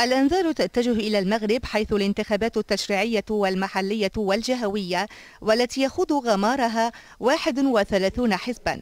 الأنذار تتجه إلى المغرب حيث الانتخابات التشريعية والمحلية والجهوية والتي يخوض غمارها 31 حزبا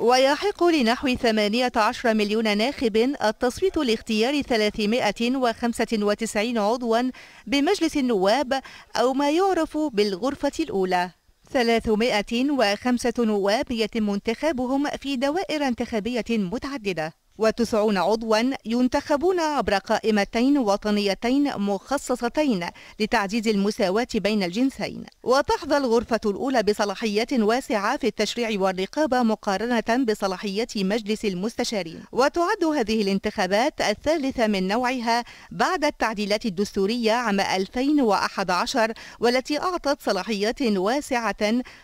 ويحق لنحو 18 مليون ناخب التصويت لاختيار 395 عضوا بمجلس النواب أو ما يعرف بالغرفة الأولى 305 نواب يتم انتخابهم في دوائر انتخابية متعددة وتسعون عضوا ينتخبون عبر قائمتين وطنيتين مخصصتين لتعزيز المساواة بين الجنسين وتحظى الغرفة الأولى بصلاحيات واسعة في التشريع والرقابة مقارنة بصلاحية مجلس المستشارين وتعد هذه الانتخابات الثالثة من نوعها بعد التعديلات الدستورية عام 2011 والتي أعطت صلاحيات واسعة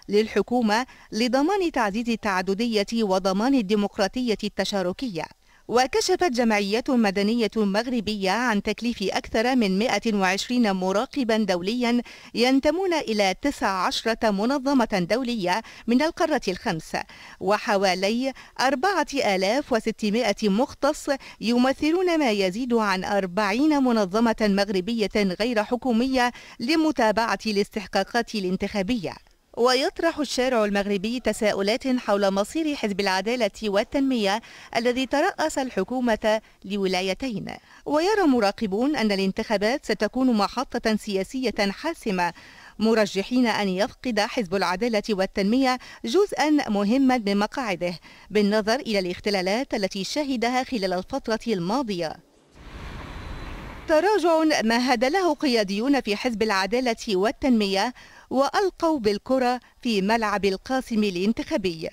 للحكومة لضمان تعزيز التعددية وضمان الديمقراطية التشاركية وكشفت جمعية مدنية مغربية عن تكليف أكثر من 120 مراقبا دوليا ينتمون إلى 19 منظمة دولية من القارة الخمس وحوالي 4600 مختص يمثلون ما يزيد عن 40 منظمة مغربية غير حكومية لمتابعة الاستحقاقات الانتخابية ويطرح الشارع المغربي تساؤلات حول مصير حزب العدالة والتنمية الذي ترأس الحكومة لولايتين ويرى مراقبون أن الانتخابات ستكون محطة سياسية حاسمة مرجحين أن يفقد حزب العدالة والتنمية جزءا مهما من مقاعده بالنظر إلى الاختلالات التي شهدها خلال الفترة الماضية تراجع مهد له قياديون في حزب العدالة والتنمية وألقوا بالكرة في ملعب القاسم الانتخابي